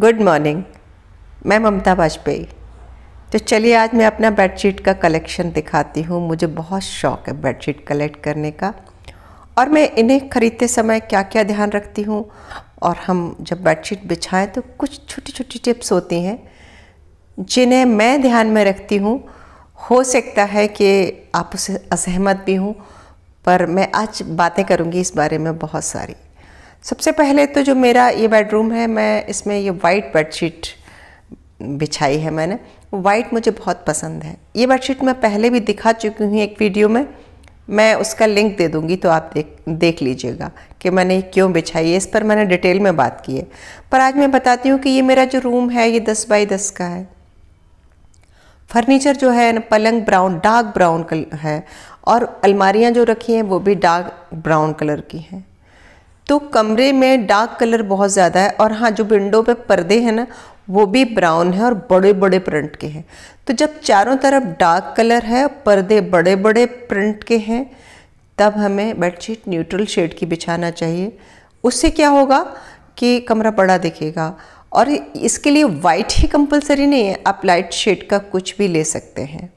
good morning मैं ममता वाजपेयी तो चलिए आज मैं अपना बेडशीट का कलेक्शन दिखाती हूँ मुझे बहुत शौक है बेडशीट कलेक्ट करने का और मैं इन्हें ख़रीदते समय क्या क्या ध्यान रखती हूँ और हम जब बेडशीट बिछाएं तो कुछ छोटी छोटी टिप्स होती हैं जिन्हें मैं ध्यान में रखती हूँ हो सकता है कि आप उसे असहमत भी हूँ पर मैं आज बातें करूँगी इस बारे में बहुत सारी सबसे पहले तो जो मेरा ये बेडरूम है मैं इसमें ये वाइट बेडशीट बिछाई है मैंने वाइट मुझे बहुत पसंद है ये बेडशीट मैं पहले भी दिखा चुकी हूँ एक वीडियो में मैं उसका लिंक दे दूँगी तो आप देख देख लीजिएगा कि मैंने ये क्यों बिछाई है इस पर मैंने डिटेल में बात की है पर आज मैं बताती हूँ कि ये मेरा जो रूम है ये दस बाई दस का है फर्नीचर जो है ना पलंग ब्राउन डार्क ब्राउन कलर है और अलमारियाँ जो रखी हैं वो भी डार्क ब्राउन कलर की हैं तो कमरे में डार्क कलर बहुत ज़्यादा है और हाँ जो विंडो पे पर्दे हैं ना वो भी ब्राउन है और बड़े बड़े प्रिंट के हैं तो जब चारों तरफ डार्क कलर है पर्दे बड़े बड़े प्रिंट के हैं तब हमें बेडशीट न्यूट्रल शेड की बिछाना चाहिए उससे क्या होगा कि कमरा बड़ा दिखेगा और इसके लिए वाइट ही कंपलसरी नहीं है आप लाइट शेड का कुछ भी ले सकते हैं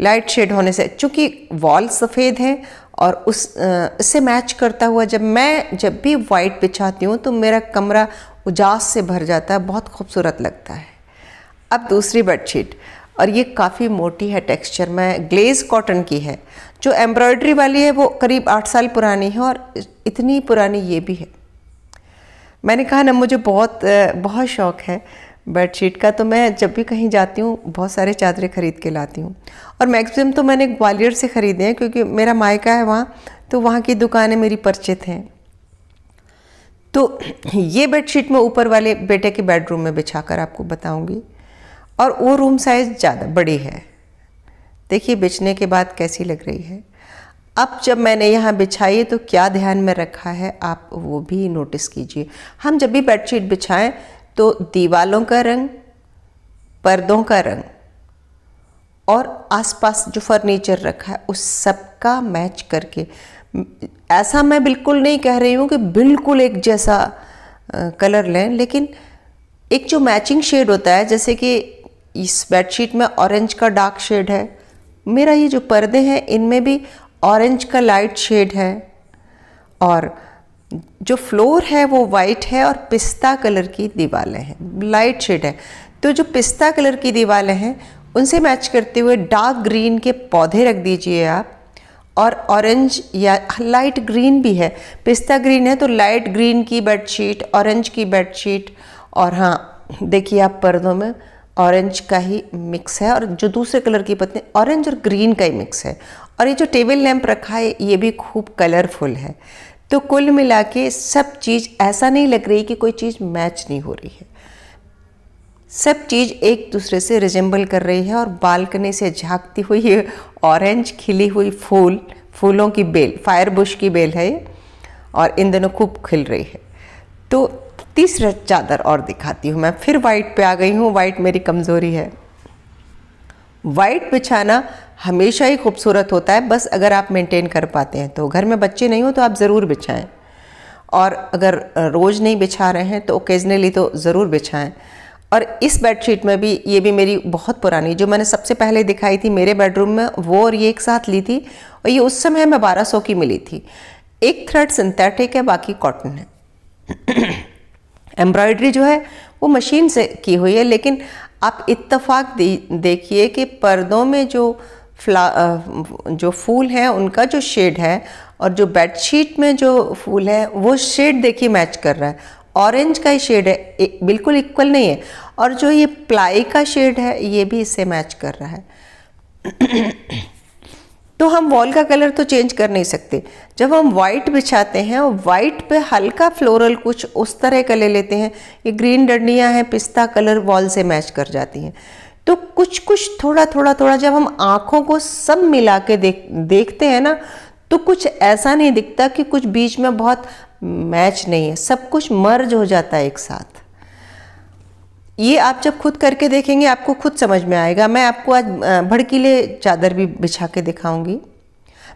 लाइट शेड होने से चूँकि वॉल सफ़ेद है और उस इससे मैच करता हुआ जब मैं जब भी वाइट बिछाती हूँ तो मेरा कमरा उजास से भर जाता है बहुत खूबसूरत लगता है अब दूसरी बेडशीट और ये काफ़ी मोटी है टेक्सचर में ग्लेज कॉटन की है जो एम्ब्रॉयडरी वाली है वो करीब आठ साल पुरानी है और इतनी पुरानी ये भी है मैंने कहा ना मुझे बहुत बहुत शौक़ है बेडशीट का तो मैं जब भी कहीं जाती हूँ बहुत सारे चादरें ख़रीद के लाती हूँ और मैक्सिमम तो मैंने ग्वालियर से ख़रीदे हैं क्योंकि मेरा मायका है वहाँ तो वहाँ की दुकानें मेरी परिचित हैं तो ये बेडशीट मैं ऊपर वाले बेटे के बेडरूम में बिछा कर आपको बताऊँगी और वो रूम साइज़ ज़्यादा बड़ी है देखिए बिछने के बाद कैसी लग रही है अब जब मैंने यहाँ बिछाई तो क्या ध्यान में रखा है आप वो भी नोटिस कीजिए हम जब भी बेडशीट बिछाएं तो दीवालों का रंग पर्दों का रंग और आसपास जो फर्नीचर रखा है उस सब का मैच करके ऐसा मैं बिल्कुल नहीं कह रही हूँ कि बिल्कुल एक जैसा कलर लें लेकिन एक जो मैचिंग शेड होता है जैसे कि इस बेडशीट में ऑरेंज का डार्क शेड है मेरा ये जो पर्दे हैं इनमें भी ऑरेंज का लाइट शेड है और जो फ्लोर है वो वाइट है और पिस्ता कलर की दीवारें हैं लाइट शेड है तो जो पिस्ता कलर की दीवारें हैं उनसे मैच करते हुए डार्क ग्रीन के पौधे रख दीजिए आप और ऑरेंज या लाइट ग्रीन भी है पिस्ता ग्रीन है तो लाइट ग्रीन की बेडशीट ऑरेंज की बेडशीट और हाँ देखिए आप पर्दों में ऑरेंज का ही मिक्स है और जो दूसरे कलर की पत्ते ऑरेंज और ग्रीन का ही मिक्स है और ये जो टेबल लैम्प रखा है ये भी खूब कलरफुल है तो कुल मिला के सब चीज़ ऐसा नहीं लग रही कि कोई चीज़ मैच नहीं हो रही है सब चीज़ एक दूसरे से रिजेंबल कर रही है और बालकनी से झांकती हुई ऑरेंज खिली हुई फूल फूलों की बेल फायर बुश की बेल है और इन दोनों खूब खिल रही है तो तीसरा चादर और दिखाती हूँ मैं फिर वाइट पे आ गई हूँ वाइट मेरी कमज़ोरी है वाइट बिछाना हमेशा ही खूबसूरत होता है बस अगर आप मेंटेन कर पाते हैं तो घर में बच्चे नहीं हो तो आप ज़रूर बिछाएं और अगर रोज़ नहीं बिछा रहे हैं तो ओकेजनली तो ज़रूर बिछाएं और इस बेडशीट में भी ये भी मेरी बहुत पुरानी जो मैंने सबसे पहले दिखाई थी मेरे बेडरूम में वो और ये एक साथ ली थी और ये उस समय हमें बारह सौ की मिली थी एक थ्रेड सिंथेटिक है बाकी कॉटन है एम्ब्रॉयडरी जो है वो मशीन से की हुई है लेकिन आप इत्तफाक देखिए कि पर्दों में जो फ्ला जो फूल है उनका जो शेड है और जो बेडशीट में जो फूल है वो शेड देखिए मैच कर रहा है ऑरेंज का ही शेड है बिल्कुल इक्वल नहीं है और जो ये प्लाई का शेड है ये भी इससे मैच कर रहा है तो हम वॉल का कलर तो चेंज कर नहीं सकते जब हम वाइट बिछाते हैं और वाइट पे हल्का फ्लोरल कुछ उस तरह का ले लेते हैं ये ग्रीन डंडियाँ हैं पिस्ता कलर वॉल से मैच कर जाती हैं तो कुछ कुछ थोड़ा थोड़ा थोड़ा जब हम आँखों को सब मिला के देख देखते हैं ना तो कुछ ऐसा नहीं दिखता कि कुछ बीच में बहुत मैच नहीं है सब कुछ मर्ज हो जाता है एक साथ ये आप जब खुद करके देखेंगे आपको खुद समझ में आएगा मैं आपको आज भड़कीले चादर भी बिछा के दिखाऊंगी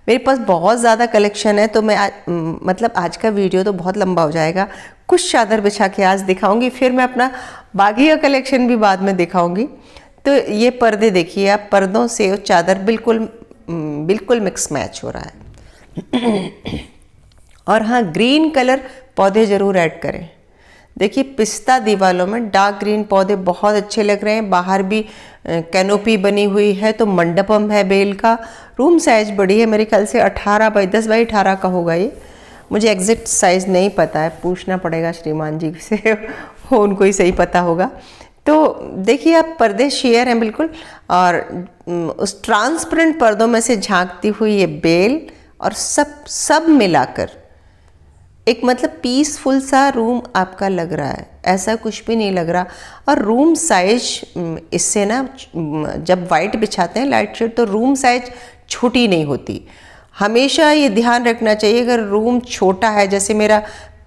मेरे पास बहुत ज़्यादा कलेक्शन है तो मैं आ, मतलब आज का वीडियो तो बहुत लंबा हो जाएगा कुछ चादर बिछा के आज दिखाऊंगी फिर मैं अपना बागी का कलेक्शन भी बाद में दिखाऊंगी तो ये पर्दे देखिए आप पर्दों से और चादर बिल्कुल बिल्कुल मिक्स मैच हो रहा है और हाँ ग्रीन कलर पौधे ज़रूर ऐड करें देखिए पिस्ता दीवालों में डार्क ग्रीन पौधे बहुत अच्छे लग रहे हैं बाहर भी कैनोपी बनी हुई है तो मंडपम है बेल का रूम साइज बड़ी है मेरे ख्याल से 18 बाई 10 बाई 18 का होगा ये मुझे एग्जैक्ट साइज़ नहीं पता है पूछना पड़ेगा श्रीमान जी से उनको ही सही पता होगा तो देखिए आप पर्दे शेयर हैं बिल्कुल और उस ट्रांसपेरेंट पर्दों में से झांकती हुई ये बेल और सब सब मिलाकर एक मतलब पीसफुल सा रूम आपका लग रहा है ऐसा कुछ भी नहीं लग रहा और रूम साइज इससे ना जब वाइट बिछाते हैं लाइट शेड तो रूम साइज छोटी नहीं होती हमेशा ये ध्यान रखना चाहिए अगर रूम छोटा है जैसे मेरा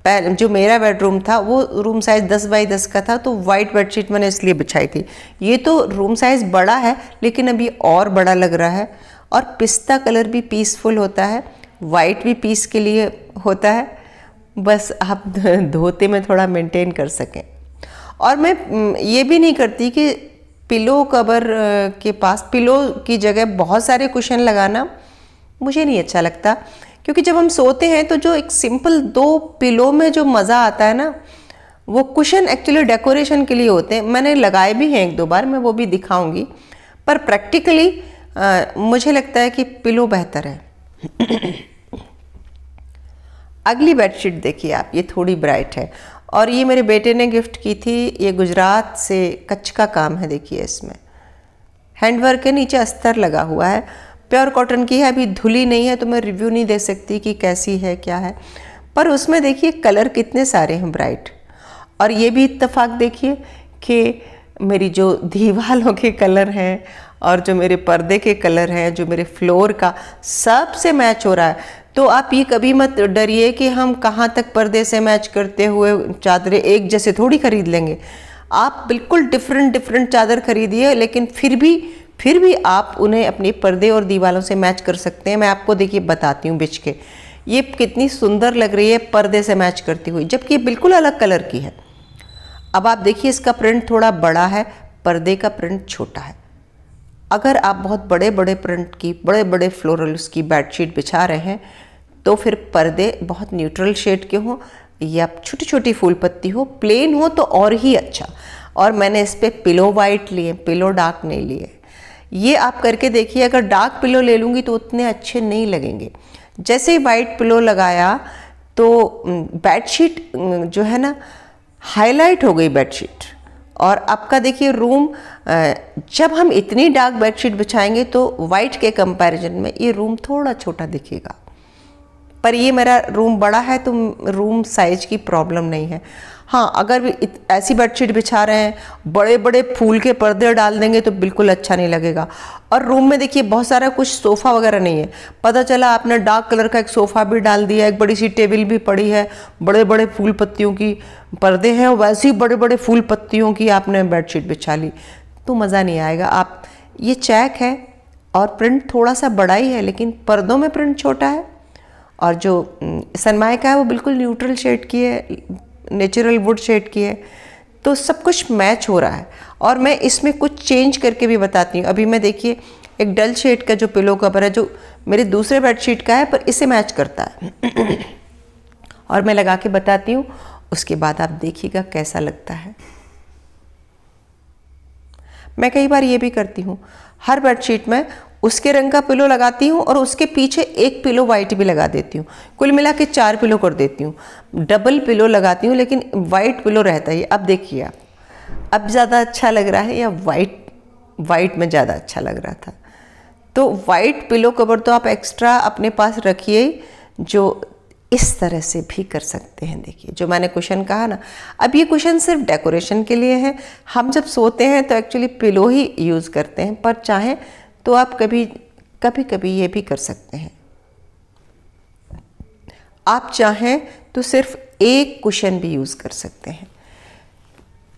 जो मेरा बेडरूम था वो रूम साइज़ दस बाई दस का था तो वाइट बेडशीट मैंने इसलिए बिछाई थी ये तो रूम साइज़ बड़ा है लेकिन अभी और बड़ा लग रहा है और पिस्ता कलर भी पीसफुल होता है वाइट भी पीस के लिए होता है बस आप धोते में थोड़ा मेंटेन कर सकें और मैं ये भी नहीं करती कि पिलो कवर के पास पिलो की जगह बहुत सारे कुशन लगाना मुझे नहीं अच्छा लगता क्योंकि जब हम सोते हैं तो जो एक सिंपल दो पिलो में जो मज़ा आता है ना वो कुशन एक्चुअली डेकोरेशन के लिए होते हैं मैंने लगाए भी हैं एक दो बार मैं वो भी दिखाऊंगी पर प्रैक्टिकली मुझे लगता है कि पिलो बेहतर है अगली बेडशीट देखिए आप ये थोड़ी ब्राइट है और ये मेरे बेटे ने गिफ्ट की थी ये गुजरात से कच्छ का काम है देखिए इसमें हैंडवर्क के नीचे अस्तर लगा हुआ है प्योर कॉटन की है अभी धुली नहीं है तो मैं रिव्यू नहीं दे सकती कि कैसी है क्या है पर उसमें देखिए कलर कितने सारे हैं ब्राइट और ये भी इतफाक देखिए कि मेरी जो दीवालों के कलर हैं और जो मेरे पर्दे के कलर हैं जो मेरे फ्लोर का सबसे मैच हो रहा है तो आप ये कभी मत डरिए कि हम कहाँ तक पर्दे से मैच करते हुए चादरें एक जैसे थोड़ी खरीद लेंगे आप बिल्कुल डिफरेंट डिफरेंट चादर खरीदिए लेकिन फिर भी फिर भी आप उन्हें अपने पर्दे और दीवारों से मैच कर सकते हैं मैं आपको देखिए बताती हूँ बिछ के ये कितनी सुंदर लग रही है पर्दे से मैच करती हुई जबकि ये बिल्कुल अलग कलर की है अब आप देखिए इसका प्रिंट थोड़ा बड़ा है पर्दे का प्रिंट छोटा है अगर आप बहुत बड़े बड़े प्रिंट की बड़े बड़े फ्लोरल उसकी बेडशीट बिछा रहे हैं तो फिर पर्दे बहुत न्यूट्रल शेड के हों या छोटी छोटी फूल पत्ती हो प्लेन हो तो और ही अच्छा और मैंने इस पर पिलो वाइट लिए पिलो डार्क नहीं लिए ये आप करके देखिए अगर डार्क पिलो ले लूँगी तो उतने अच्छे नहीं लगेंगे जैसे ही वाइट पिलो लगाया तो बेडशीट जो है ना हाईलाइट हो गई बेडशीट और आपका देखिए रूम जब हम इतनी डार्क बेडशीट बिछाएंगे तो वाइट के कंपैरिजन में ये रूम थोड़ा छोटा दिखेगा पर ये मेरा रूम बड़ा है तो रूम साइज की प्रॉब्लम नहीं है हाँ अगर ऐसी बेडशीट बिछा रहे हैं बड़े बड़े फूल के पर्दे डाल देंगे तो बिल्कुल अच्छा नहीं लगेगा और रूम में देखिए बहुत सारा कुछ सोफ़ा वगैरह नहीं है पता चला आपने डार्क कलर का एक सोफ़ा भी डाल दिया एक बड़ी सी टेबल भी पड़ी है बड़े बड़े फूल पत्तियों की पर्दे हैं वैसे ही बड़े बड़े फूल पत्तियों की आपने बेडशीट बिछा ली तो मज़ा नहीं आएगा आप ये चैक है और प्रिंट थोड़ा सा बड़ा ही है लेकिन पर्दों में प्रिंट छोटा है और जो का है वो बिल्कुल न्यूट्रल शेड की है नेचुरल वुड शेड की है तो सब कुछ मैच हो रहा है और मैं इसमें कुछ चेंज करके भी बताती हूँ अभी मैं देखिए एक डल शेड का जो पिलो कवर है जो मेरे दूसरे बेडशीट का है पर इसे मैच करता है और मैं लगा के बताती हूँ उसके बाद आप देखिएगा कैसा लगता है मैं कई बार ये भी करती हूँ हर बेडशीट में उसके रंग का पिलो लगाती हूँ और उसके पीछे एक पिलो वाइट भी लगा देती हूँ कुल मिला के चार पिलो कर देती हूँ डबल पिलो लगाती हूँ लेकिन वाइट पिलो रहता है अब देखिए आप अब ज़्यादा अच्छा लग रहा है या वाइट वाइट में ज़्यादा अच्छा लग रहा था तो वाइट पिलो कवर तो आप एक्स्ट्रा अपने पास रखिए जो इस तरह से भी कर सकते हैं देखिए जो मैंने क्वेश्चन कहा ना अब ये क्वेश्चन सिर्फ डेकोरेशन के लिए है हम जब सोते हैं तो एक्चुअली पिलो ही यूज़ करते हैं पर चाहे तो आप कभी कभी कभी ये भी कर सकते हैं आप चाहें तो सिर्फ एक कुशन भी यूज़ कर सकते हैं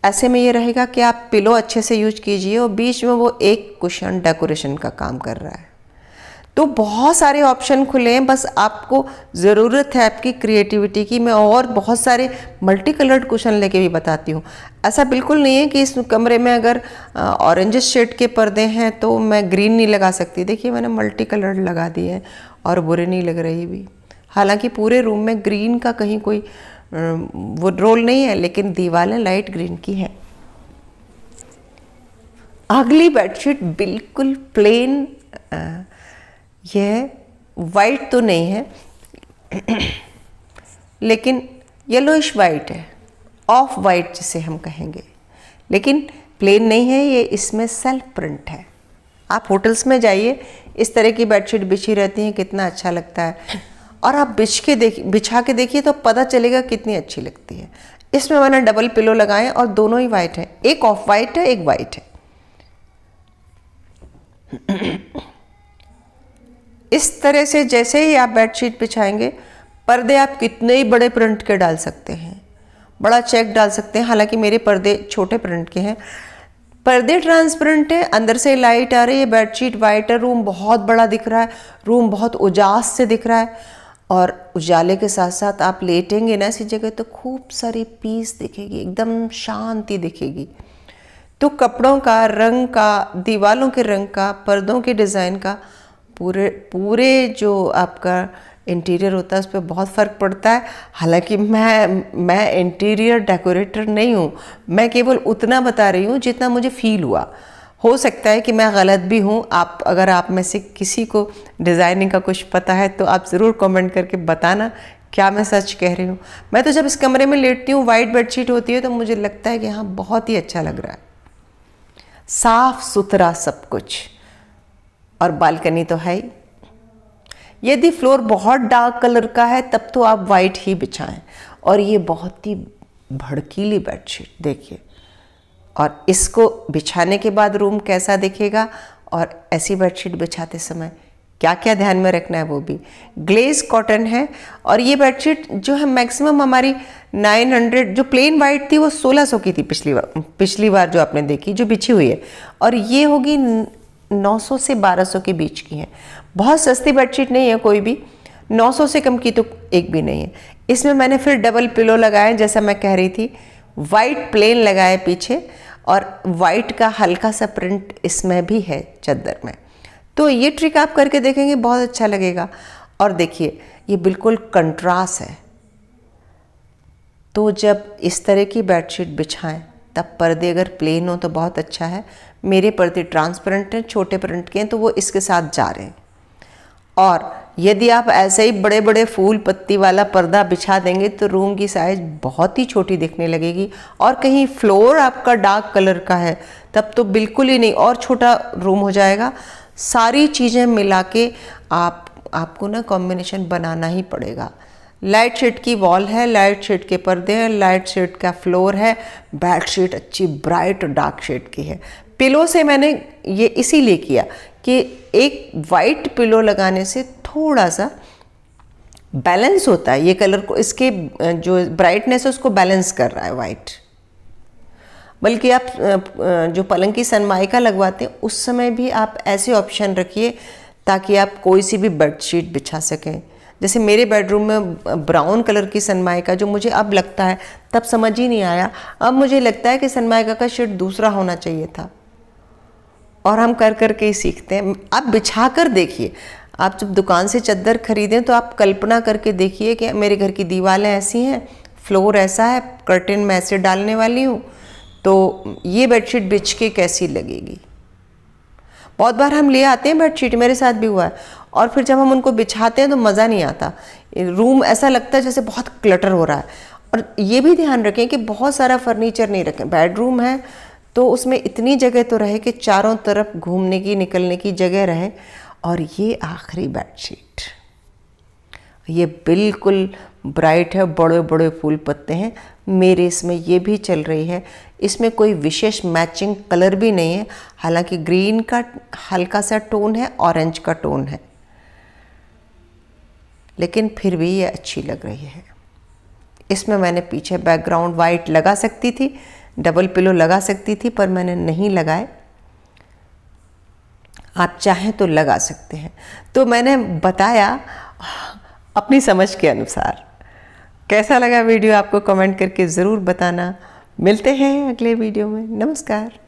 ऐसे में ये रहेगा कि आप पिलो अच्छे से यूज कीजिए और बीच में वो एक कुशन डेकोरेशन का काम कर रहा है तो बहुत सारे ऑप्शन खुले हैं बस आपको ज़रूरत है आपकी क्रिएटिविटी की मैं और बहुत सारे मल्टी कलर्ड क्वेश्चन लेके भी बताती हूँ ऐसा बिल्कुल नहीं है कि इस कमरे में अगर ऑरेंजेस शेड के पर्दे हैं तो मैं ग्रीन नहीं लगा सकती देखिए मैंने मल्टी कलर्ड लगा दिए हैं और बुरे नहीं लग रही भी हालांकि पूरे रूम में ग्रीन का कहीं कोई वो रोल नहीं है लेकिन दीवारें लाइट ग्रीन की हैं अगली बेडशीट बिल्कुल प्लेन यह वाइट तो नहीं है लेकिन येलोइश वाइट है ऑफ वाइट जिसे हम कहेंगे लेकिन प्लेन नहीं है ये इसमें सेल्फ प्रिंट है आप होटल्स में जाइए इस तरह की बेडशीट बिछी रहती हैं कितना अच्छा लगता है और आप बिछ के देख बिछा के देखिए तो पता चलेगा कितनी अच्छी लगती है इसमें मैंने डबल पिलो लगाए और दोनों ही वाइट हैं एक ऑफ वाइट है एक वाइट है इस तरह से जैसे ही आप बेडशीट बिछाएंगे पर्दे आप कितने ही बड़े प्रिंट के डाल सकते हैं बड़ा चेक डाल सकते हैं हालांकि मेरे पर्दे छोटे प्रिंट के हैं पर्दे ट्रांसपेरेंट है अंदर से लाइट आ रही है बेडशीट वाइट है रूम बहुत बड़ा दिख रहा है रूम बहुत उजास से दिख रहा है और उजाले के साथ साथ आप लेटेंगे ना इसी जगह तो खूब सारी पीस दिखेगी एकदम शांति दिखेगी तो कपड़ों का रंग का दीवालों के रंग का पर्दों के डिज़ाइन का पूरे पूरे जो आपका इंटीरियर होता है उस पर बहुत फ़र्क पड़ता है हालांकि मैं मैं इंटीरियर डेकोरेटर नहीं हूँ मैं केवल उतना बता रही हूँ जितना मुझे फील हुआ हो सकता है कि मैं गलत भी हूँ आप अगर आप में से किसी को डिज़ाइनिंग का कुछ पता है तो आप ज़रूर कमेंट करके बताना क्या मैं सच कह रही हूँ मैं तो जब इस कमरे में लेटती हूँ वाइट बेडशीट होती है तो मुझे लगता है कि हाँ बहुत ही अच्छा लग रहा है साफ़ सुथरा सब कुछ और बालकनी तो है ही यदि फ्लोर बहुत डार्क कलर का है तब तो आप वाइट ही बिछाएं और ये बहुत ही भड़कीली बेडशीट देखिए और इसको बिछाने के बाद रूम कैसा दिखेगा और ऐसी बेडशीट बिछाते समय क्या क्या ध्यान में रखना है वो भी ग्लेज कॉटन है और ये बेडशीट जो है मैक्सिमम हमारी 900 जो प्लेन वाइट थी वो 1600 की थी पिछली बार पिछली बार जो आपने देखी जो बिछी हुई है और ये होगी 900 से 1200 के बीच की हैं बहुत सस्ती बेडशीट नहीं है कोई भी 900 से कम की तो एक भी नहीं है इसमें मैंने फिर डबल पिलो लगाए जैसा मैं कह रही थी वाइट प्लेन लगाए पीछे और वाइट का हल्का सा प्रिंट इसमें भी है चद्दर में तो ये ट्रिक आप करके देखेंगे बहुत अच्छा लगेगा और देखिए ये बिल्कुल कंट्रास्ट है तो जब इस तरह की बेडशीट बिछाएं तब पर्दे अगर प्लेन हो तो बहुत अच्छा है मेरे पर्दे ट्रांसपेरेंट हैं छोटे प्रिंट के हैं तो वो इसके साथ जा रहे हैं और यदि आप ऐसे ही बड़े बड़े फूल पत्ती वाला पर्दा बिछा देंगे तो रूम की साइज बहुत ही छोटी दिखने लगेगी और कहीं फ्लोर आपका डार्क कलर का है तब तो बिल्कुल ही नहीं और छोटा रूम हो जाएगा सारी चीज़ें मिला के आप आपको ना कॉम्बिनेशन बनाना ही पड़ेगा लाइट शेड की वॉल है लाइट शेड के पर्दे हैं लाइट शेड का फ्लोर है बेड शीट अच्छी ब्राइट डार्क शेड की है पिलो से मैंने ये इसीलिए किया कि एक वाइट पिलो लगाने से थोड़ा सा बैलेंस होता है ये कलर को इसके जो ब्राइटनेस है उसको बैलेंस कर रहा है वाइट बल्कि आप जो पलंग की सनमाइका लगवाते हैं उस समय भी आप ऐसे ऑप्शन रखिए ताकि आप कोई सी भी बेडशीट बिछा सकें जैसे मेरे बेडरूम में ब्राउन कलर की सनमाइका जो मुझे अब लगता है तब समझ ही नहीं आया अब मुझे लगता है कि सनमाइका का शेड दूसरा होना चाहिए था और हम कर कर के ही सीखते हैं आप बिछा कर देखिए आप जब दुकान से चद्दर खरीदें तो आप कल्पना करके देखिए कि मेरे घर की दीवारें ऐसी हैं फ्लोर ऐसा है कर्टन मैं ऐसे डालने वाली हूँ तो ये बेडशीट बिछ के कैसी लगेगी बहुत बार हम ले आते हैं बेडशीट मेरे साथ भी हुआ है और फिर जब हम उनको बिछाते हैं तो मज़ा नहीं आता रूम ऐसा लगता है जैसे बहुत क्लटर हो रहा है और ये भी ध्यान रखें कि बहुत सारा फर्नीचर नहीं रखें बेडरूम है तो उसमें इतनी जगह तो रहे कि चारों तरफ घूमने की निकलने की जगह रहे और ये आखिरी बेडशीट ये बिल्कुल ब्राइट है बड़े बड़े फूल पत्ते हैं मेरे इसमें ये भी चल रही है इसमें कोई विशेष मैचिंग कलर भी नहीं है हालांकि ग्रीन का हल्का सा टोन है ऑरेंज का टोन है लेकिन फिर भी ये अच्छी लग रही है इसमें मैंने पीछे बैकग्राउंड वाइट लगा सकती थी डबल पिलो लगा सकती थी पर मैंने नहीं लगाए आप चाहें तो लगा सकते हैं तो मैंने बताया अपनी समझ के अनुसार कैसा लगा वीडियो आपको कमेंट करके ज़रूर बताना मिलते हैं अगले वीडियो में नमस्कार